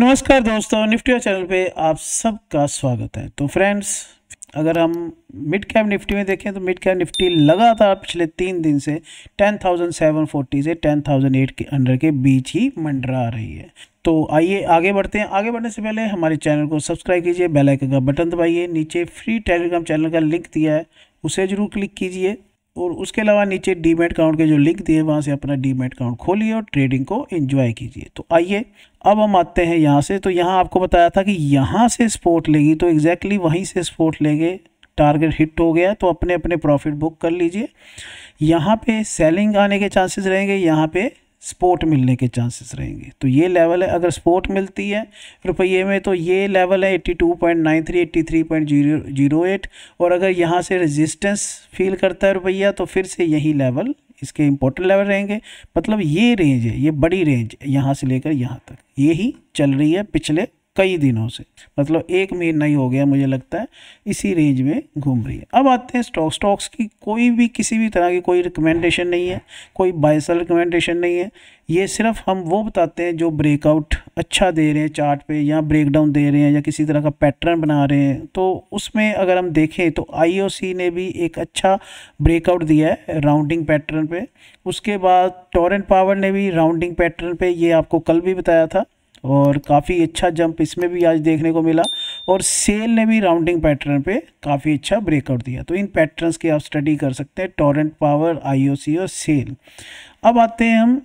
नमस्कार दोस्तों Nifty channel पे आप सबका स्वागत है तो फ्रेंड्स अगर हम मिड कैप निफ्टी में देखें तो मिड कैप निफ्टी लगातार पिछले तीन दिन से 10,740 से एट के अंडर के बीच ही मंडरा रही है तो आइए आगे बढ़ते हैं आगे बढ़ने से पहले हमारे चैनल को सब्सक्राइब कीजिए बेलाइकन का बटन दबाइए नीचे फ्री टेलीग्राम चैनल का लिंक दिया है उसे ज़रूर क्लिक कीजिए और उसके अलावा नीचे डीमेट अकाउंट के जो लिंक दिए वहाँ से अपना डीमेट अकाउंट खोलिए और ट्रेडिंग को एंजॉय कीजिए तो आइए अब हम आते हैं यहाँ से तो यहाँ आपको बताया था कि यहाँ से स्पोर्ट लेगी तो एग्जैक्टली exactly वहीं से स्पोर्ट लेंगे टारगेट हिट हो गया तो अपने अपने प्रॉफिट बुक कर लीजिए यहाँ पे सेलिंग आने के चांसेस रहेंगे यहाँ पे स्पोर्ट मिलने के चांसेस रहेंगे तो ये लेवल है अगर स्पोर्ट मिलती है रुपये में तो ये लेवल है eighty two point nine three eighty three point zero zero eight और अगर यहाँ से रेजिस्टेंस फील करता है रुपया तो फिर से यही लेवल इसके इम्पोर्टेंट लेवल रहेंगे मतलब ये रेंज है ये बड़ी रेंज यहाँ से लेकर यहाँ तक ही चल रही है पिछले कई दिनों से मतलब एक महीना ही हो गया मुझे लगता है इसी रेंज में घूम रही है अब आते हैं स्टॉक स्टॉक्स की कोई भी किसी भी तरह की कोई रिकमेंडेशन नहीं है कोई बायसल रिकमेंडेशन नहीं है ये सिर्फ हम वो बताते हैं जो ब्रेकआउट अच्छा दे रहे हैं चार्ट पे या ब्रेकडाउन दे रहे हैं या किसी तरह का पैटर्न बना रहे हैं तो उसमें अगर हम देखें तो आईओसी ने भी एक अच्छा ब्रेकआउट दिया है राउंडिंग पैटर्न पे उसके बाद टॉरेंट पावर ने भी राउंडिंग पैटर्न पे ये आपको कल भी बताया था और काफ़ी अच्छा जंप इसमें भी आज देखने को मिला और सेल ने भी राउंडिंग पैटर्न पे काफ़ी अच्छा ब्रेकआउट दिया तो इन पैटर्न्स की आप स्टडी कर सकते हैं टोरेंट पावर आईओसी और सेल अब आते हैं हम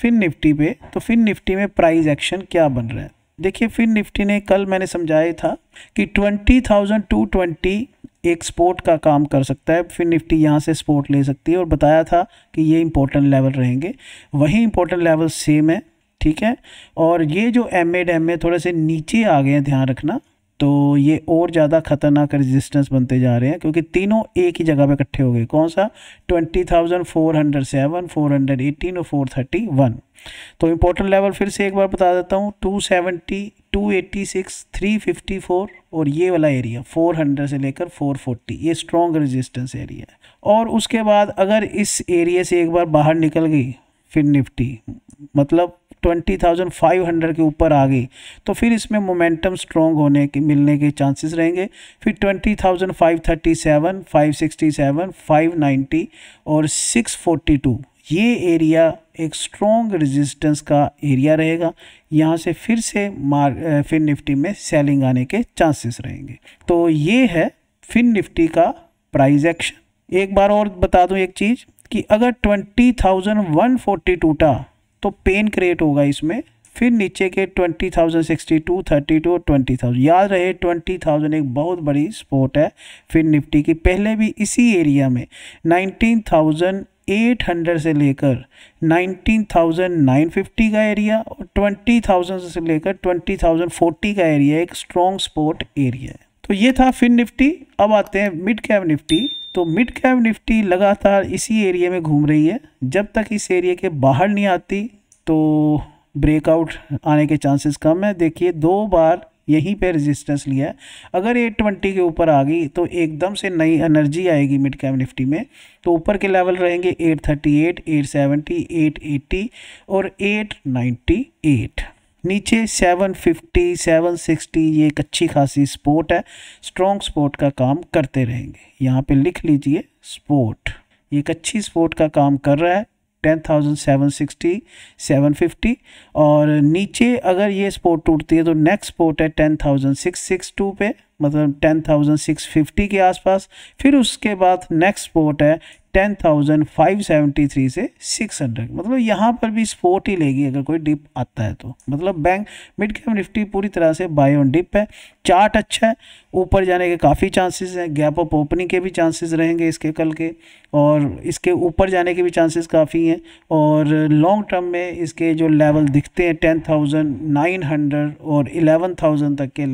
फिन निफ्टी पे तो फिन निफ्टी में प्राइस एक्शन क्या बन रहा है देखिए फिन निफ्टी ने कल मैंने समझाया था कि ट्वेंटी थाउजेंड टू ट्वेंटी एक स्पोर्ट का काम कर सकता है फिर निफ्टी यहाँ से स्पोर्ट ले सकती है और बताया था कि ये इंपॉर्टेंट लेवल रहेंगे वही इंपॉर्टेंट लेवल सेम है ठीक है और ये जो एम ए डैम है थोड़े से नीचे आ गए हैं ध्यान रखना तो ये और ज़्यादा खतरनाक रेजिस्टेंस बनते जा रहे हैं क्योंकि तीनों एक ही जगह पे इकट्ठे हो गए कौन सा twenty thousand four hundred seven four hundred eighteen और फोर थर्टी वन तो इम्पोर्टेंट लेवल फिर से एक बार बता देता हूँ two seventy two eighty six three fifty four और ये वाला एरिया फोर हंड्रेड से लेकर फोर फोर्टी ये स्ट्रॉन्ग रजिस्टेंस एरिया है और उसके बाद अगर इस एरिए से एक बार बाहर निकल गई फिर निफ्टी मतलब ट्वेंटी थाउजेंड फाइव हंड्रेड के ऊपर आ गई तो फिर इसमें मोमेंटम स्ट्रॉन्ग होने के मिलने के चांसेस रहेंगे फिर twenty thousand five thirty seven five sixty seven five ninety और सिक्स फोर्टी टू ये एरिया एक स्ट्रॉन्ग रेजिस्टेंस का एरिया रहेगा यहाँ से फिर से मार फिर निफ्टी में सेलिंग आने के चांसेस रहेंगे तो ये है फिन निफ्टी का प्राइज एक्शन एक बार और बता दूँ एक चीज़ कि अगर ट्वेंटी थाउजेंड वन फोर्टी टूटा तो पेन क्रिएट होगा इसमें फिर नीचे के twenty thousand sixty two thirty two और ट्वेंटी थाउजेंड याद रहे ट्वेंटी थाउजेंड एक बहुत बड़ी स्पोर्ट है फिर निफ्टी की पहले भी इसी एरिया में नाइनटीन थाउजेंड एट हंड्रेड से लेकर नाइनटीन थाउजेंड नाइन फिफ्टी का एरिया और ट्वेंटी थाउजेंड से लेकर ट्वेंटी थाउजेंड फोर्टी का एरिया एक स्ट्रॉन्ग स्पोर्ट एरिया है तो ये था फिर निफ्टी अब आते हैं मिड कैप निफ्टी तो मिड कैप निफ्टी लगातार इसी एरिया में घूम रही है जब तक इस एरिया के बाहर नहीं आती तो ब्रेकआउट आने के चांसेस कम है देखिए दो बार यहीं पे रेजिस्टेंस लिया है अगर ये ट्वेंटी के ऊपर आ गई तो एकदम से नई एनर्जी आएगी मिड कैप निफ्टी में तो ऊपर के लेवल रहेंगे eight thirty eight eight seventy eight eighty और एट नाइन्टी एट नीचे 750, 760 ये एक अच्छी खासी स्पोर्ट है स्ट्रॉन्ग स्पोर्ट का काम करते रहेंगे यहाँ पे लिख लीजिए स्पोर्ट ये एक अच्छी स्पोर्ट का काम कर रहा है ten thousand seven sixty seven fifty और नीचे अगर ये स्पोर्ट टूटती है तो नेक्स्ट स्पोर्ट है ten thousand six six two पे मतलब टेन थाउजेंड सिक्स फिफ्टी के आसपास फिर उसके बाद नेक्स्ट स्पोर्ट है ten thousand five seventy three से सिक्स हंड्रेड मतलब यहाँ पर भी स्पोर्ट ही लेगी अगर कोई डिप आता है तो मतलब बैंक मिड कैप निफ्टी पूरी तरह से बाय ऑन डिप है चार्ट अच्छा है ऊपर जाने के काफ़ी चांसेस हैं गैप अप ओपनिंग के भी चांसेस रहेंगे इसके कल के और इसके ऊपर जाने के भी चांसेस काफ़ी हैं और लॉन्ग टर्म में इसके जो लेवल दिखते हैं टेन थाउजेंड नाइन हंड्रेड और इलेवन थाउजेंड तक के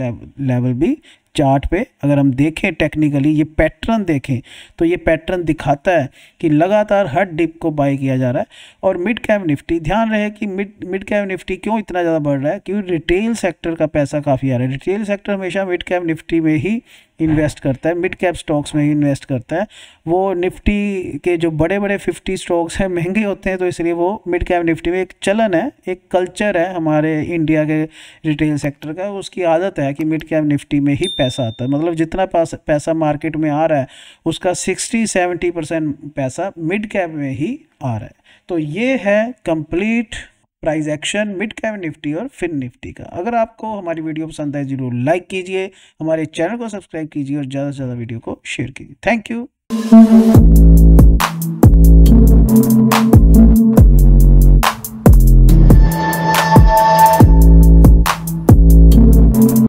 लेवल भी चार्ट पे अगर हम देखें टेक्निकली ये पैटर्न देखें तो ये पैटर्न दिखाता है कि लगातार हर डिप को बाई किया जा रहा है और मिड कैप निफ्टी ध्यान रहे कि मिड मिड कैप निफ्टी क्यों इतना ज़्यादा बढ़ रहा है क्योंकि रिटेल सेक्टर का पैसा काफ़ी आ रहा है रिटेल सेक्टर हमेशा मिड कैप निफ्टी में ही इन्वेस्ट करता है मिड कैप स्टॉक्स में ही इन्वेस्ट करता है वो निफ्टी के जो बड़े बड़े फिफ्टी स्टॉक्स हैं महंगे होते हैं तो इसलिए वो मिड कैप निफ्टी में एक चलन है एक कल्चर है हमारे इंडिया के रिटेल सेक्टर का उसकी आदत है कि मिड कैप निफ्टी में ही पैसा आता है मतलब जितना पैसा मार्केट में आ रहा है उसका सिक्सटी सेवेंटी परसेंट पैसा मिड कैप में ही आ रहा है तो ये है complete price action mid cap Nifty और फिन निफ्टी का अगर आपको हमारी वीडियो पसंद आए जरूर लाइक कीजिए हमारे चैनल को सब्सक्राइब कीजिए और ज़्यादा से ज़्यादा वीडियो को शेयर कीजिए थैंक यू